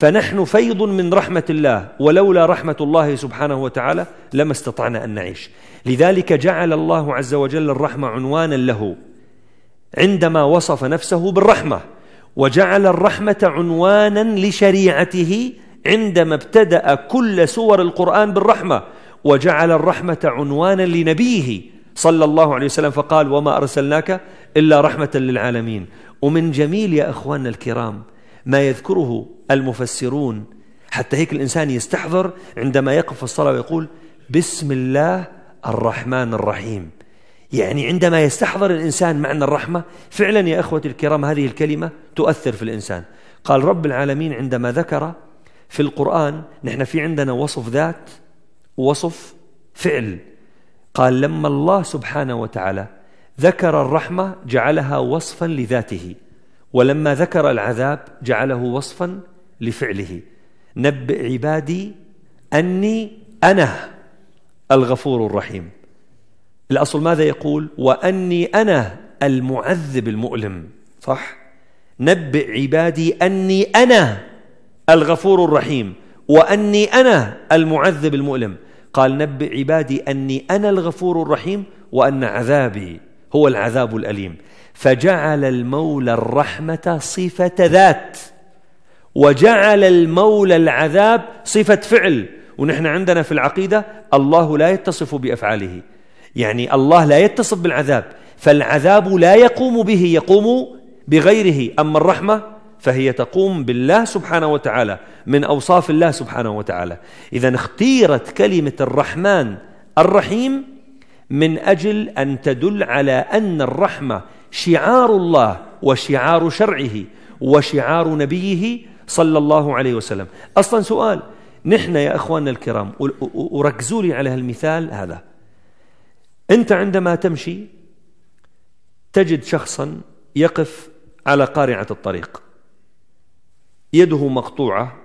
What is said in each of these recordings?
فنحن فيض من رحمة الله ولولا رحمة الله سبحانه وتعالى لما استطعنا أن نعيش لذلك جعل الله عز وجل الرحمة عنوانا له عندما وصف نفسه بالرحمة وجعل الرحمة عنوانا لشريعته عندما ابتدأ كل سور القرآن بالرحمة وجعل الرحمة عنوانا لنبيه صلى الله عليه وسلم فقال وما أرسلناك إلا رحمة للعالمين ومن جميل يا أخواننا الكرام ما يذكره المفسرون حتى هيك الإنسان يستحضر عندما يقف في الصلاة ويقول بسم الله الرحمن الرحيم يعني عندما يستحضر الإنسان معنى الرحمة فعلا يا اخوتي الكرام هذه الكلمة تؤثر في الإنسان قال رب العالمين عندما ذكر في القرآن نحن في عندنا وصف ذات ووصف فعل قال لما الله سبحانه وتعالى ذكر الرحمة جعلها وصفا لذاته ولما ذكر العذاب جعله وصفا لفعله نبئ عبادي أني أنا الغفور الرحيم الأصل ماذا يقول وأني أنا المعذب المؤلم صح نبئ عبادي أني أنا الغفور الرحيم وأني أنا المعذب المؤلم قال نبئ عبادي أني أنا الغفور الرحيم وأن عذابي هو العذاب الأليم فجعل المولى الرحمة صفة ذات وجعل المولى العذاب صفة فعل ونحن عندنا في العقيدة الله لا يتصف بأفعاله يعني الله لا يتصف بالعذاب فالعذاب لا يقوم به يقوم بغيره أما الرحمة فهي تقوم بالله سبحانه وتعالى من أوصاف الله سبحانه وتعالى إذا اختيرت كلمة الرحمن الرحيم من أجل أن تدل على أن الرحمة شعار الله وشعار شرعه وشعار نبيه صلى الله عليه وسلم أصلا سؤال نحن يا أخواننا الكرام وركزوا لي على هالمثال هذا أنت عندما تمشي تجد شخصا يقف على قارعة الطريق يده مقطوعة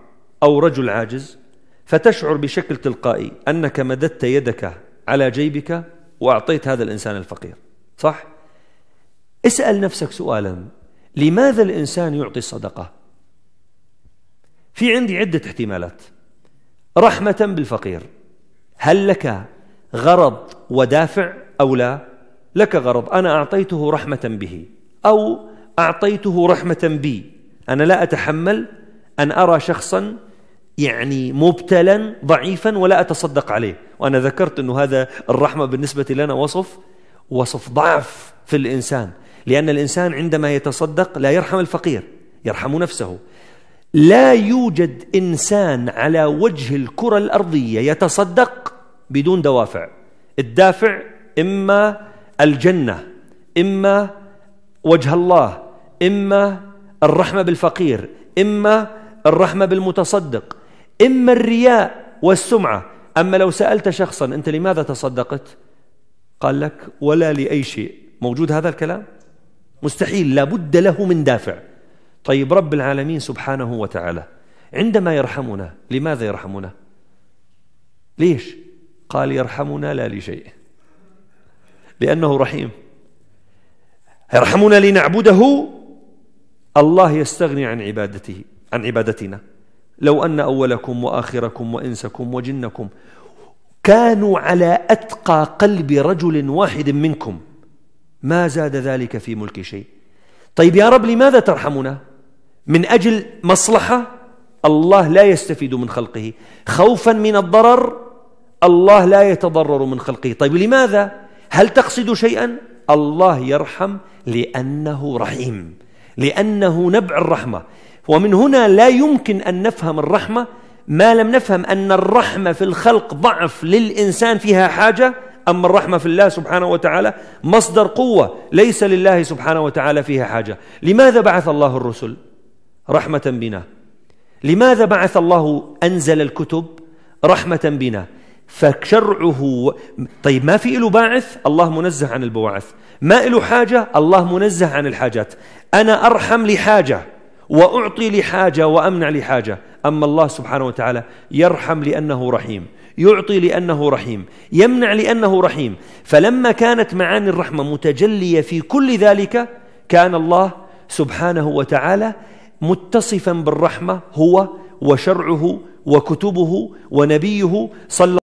أو رجل عاجز فتشعر بشكل تلقائي أنك مددت يدك على جيبك وأعطيت هذا الإنسان الفقير صح؟ اسأل نفسك سؤالا لماذا الإنسان يعطي الصدقة؟ في عندي عدة احتمالات رحمة بالفقير هل لك غرض ودافع أو لا؟ لك غرض أنا أعطيته رحمة به أو أعطيته رحمة بي أنا لا أتحمل أن أرى شخصا يعني مبتلا ضعيفا ولا أتصدق عليه وأنا ذكرت أن هذا الرحمة بالنسبة لنا وصف وصف ضعف في الإنسان لأن الإنسان عندما يتصدق لا يرحم الفقير يرحم نفسه لا يوجد إنسان على وجه الكرة الأرضية يتصدق بدون دوافع الدافع إما الجنة إما وجه الله إما الرحمة بالفقير إما الرحمة بالمتصدق إما الرياء والسمعة أما لو سألت شخصا أنت لماذا تصدقت قال لك ولا لأي شيء موجود هذا الكلام مستحيل لابد له من دافع طيب رب العالمين سبحانه وتعالى عندما يرحمنا لماذا يرحمنا ليش قال يرحمنا لا لشيء لأنه رحيم يرحمنا لنعبده الله يستغني عن عبادته عن عبادتنا لو أن أولكم وآخركم وإنسكم وجنكم كانوا على أتقى قلب رجل واحد منكم ما زاد ذلك في ملك شيء طيب يا رب لماذا ترحمنا من أجل مصلحة الله لا يستفيد من خلقه خوفا من الضرر الله لا يتضرر من خلقه طيب لماذا هل تقصد شيئا الله يرحم لأنه رحيم لأنه نبع الرحمة ومن هنا لا يمكن أن نفهم الرحمة ما لم نفهم أن الرحمة في الخلق ضعف للإنسان فيها حاجة أما الرحمة في الله سبحانه وتعالى مصدر قوة ليس لله سبحانه وتعالى فيها حاجة لماذا بعث الله الرسل رحمة بنا لماذا بعث الله أنزل الكتب رحمة بنا فشرعه طيب ما في له باعث الله منزه عن البواعث ما له حاجة الله منزه عن الحاجات أنا أرحم لحاجة وأعطي لحاجة وأمنع لحاجة أما الله سبحانه وتعالى يرحم لأنه رحيم يعطي لأنه رحيم يمنع لأنه رحيم فلما كانت معاني الرحمة متجلية في كل ذلك كان الله سبحانه وتعالى متصفا بالرحمة هو وشرعه وكتبه ونبيه صلى